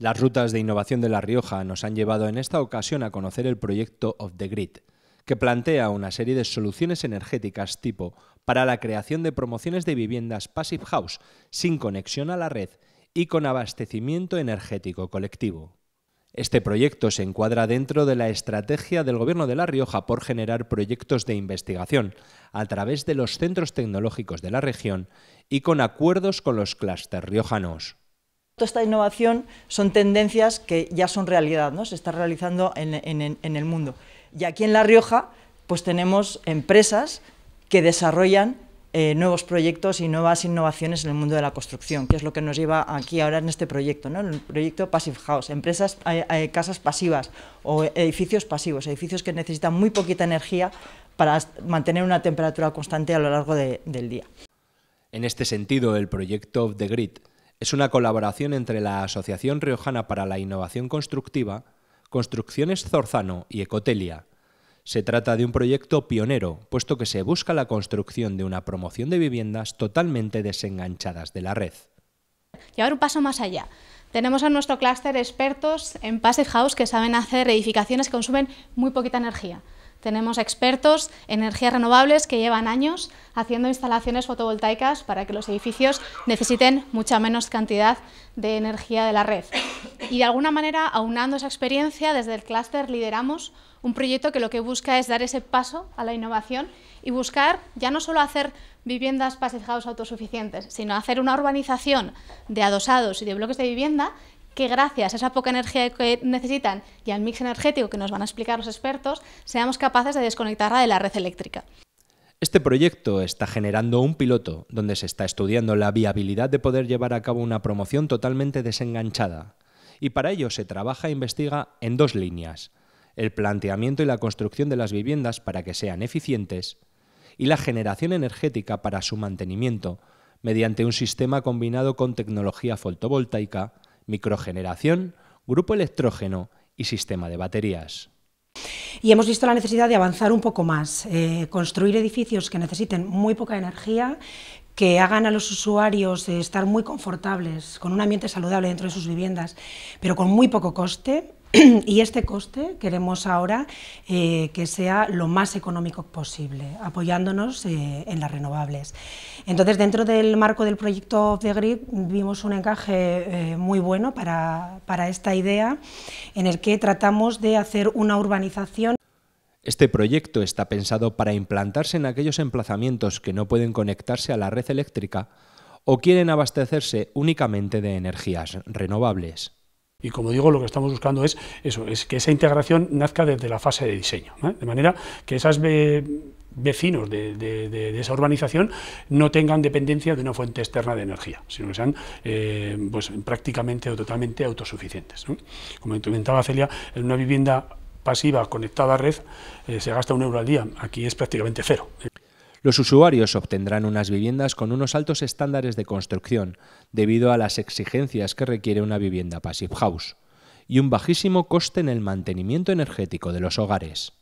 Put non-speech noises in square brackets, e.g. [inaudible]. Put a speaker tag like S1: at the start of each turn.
S1: Las rutas de innovación de La Rioja nos han llevado en esta ocasión a conocer el proyecto Of the Grid, que plantea una serie de soluciones energéticas tipo para la creación de promociones de viviendas Passive House sin conexión a la red y con abastecimiento energético colectivo. Este proyecto se encuadra dentro de la estrategia del Gobierno de La Rioja por generar proyectos de investigación a través de los centros tecnológicos de la región y con acuerdos con los clústeres riojanos.
S2: Toda esta innovación son tendencias que ya son realidad, ¿no? se está realizando en, el mundo. Y aquí en La Rioja pues tenemos empresas que desarrollan eh, nuevos proyectos y nuevas innovaciones en el mundo de la construcción, que es lo que nos lleva aquí ahora en este proyecto, ¿no? el proyecto Passive House, empresas, eh, eh, casas pasivas o edificios pasivos, edificios que necesitan muy poquita energía para mantener una temperatura constante a lo largo del día.
S1: En este sentido, el proyecto of the Grid es una colaboración entre la Asociación Riojana para la Innovación Constructiva, Construcciones Zorzano y Ecotelia. Se trata de un proyecto pionero, puesto que se busca la construcción de una promoción de viviendas totalmente desenganchadas de la red.
S3: ahora un paso más allá. Tenemos en nuestro clúster expertos en Passive House que saben hacer edificaciones que consumen muy poquita energía. Tenemos expertos en energías renovables que llevan años haciendo instalaciones fotovoltaicas para que los edificios necesiten mucha menos cantidad de energía de la red. Y de alguna manera, aunando esa experiencia, desde el clúster lideramos un proyecto que lo que busca es dar ese paso a la innovación y buscar ya no solo hacer viviendas pasejados autosuficientes, sino hacer una urbanización de adosados y de bloques de vivienda que gracias a esa poca energía que necesitan y al mix energético que nos van a explicar los expertos, seamos capaces de desconectarla de la red eléctrica.
S1: Este proyecto está generando un piloto donde se está estudiando la viabilidad de poder llevar a cabo una promoción totalmente desenganchada. Y para ello se trabaja e investiga en dos líneas, el planteamiento y la construcción de las viviendas para que sean eficientes y la generación energética para su mantenimiento mediante un sistema combinado con tecnología fotovoltaica microgeneración, grupo electrógeno y sistema de baterías.
S4: Y hemos visto la necesidad de avanzar un poco más, eh, construir edificios que necesiten muy poca energía, que hagan a los usuarios eh, estar muy confortables, con un ambiente saludable dentro de sus viviendas, pero con muy poco coste [clears throat] Y este coste queremos ahora eh, que sea lo más económico posible, apoyándonos eh, en las renovables. Entonces, dentro del marco del proyecto de the vimos un encaje eh, muy bueno para esta idea, en el que tratamos de hacer una urbanización
S1: este proyecto está pensado para implantarse en aquellos emplazamientos que no pueden conectarse a la red eléctrica o quieren abastecerse únicamente de energías renovables. Y como digo, lo que estamos buscando es eso, es que esa integración nazca desde la fase de diseño, ¿eh? de manera que esos vecinos de, esa urbanización no tengan dependencia de una fuente externa de energía, sino que sean eh, pues, prácticamente o totalmente autosuficientes. Como comentaba Celia, en una vivienda pasiva conectada a red eh, se gasta un euro al día, aquí es prácticamente cero. Los usuarios obtendrán unas viviendas con unos altos estándares de construcción, debido a las exigencias que requiere una vivienda passive house, y un bajísimo coste en el mantenimiento energético de los hogares.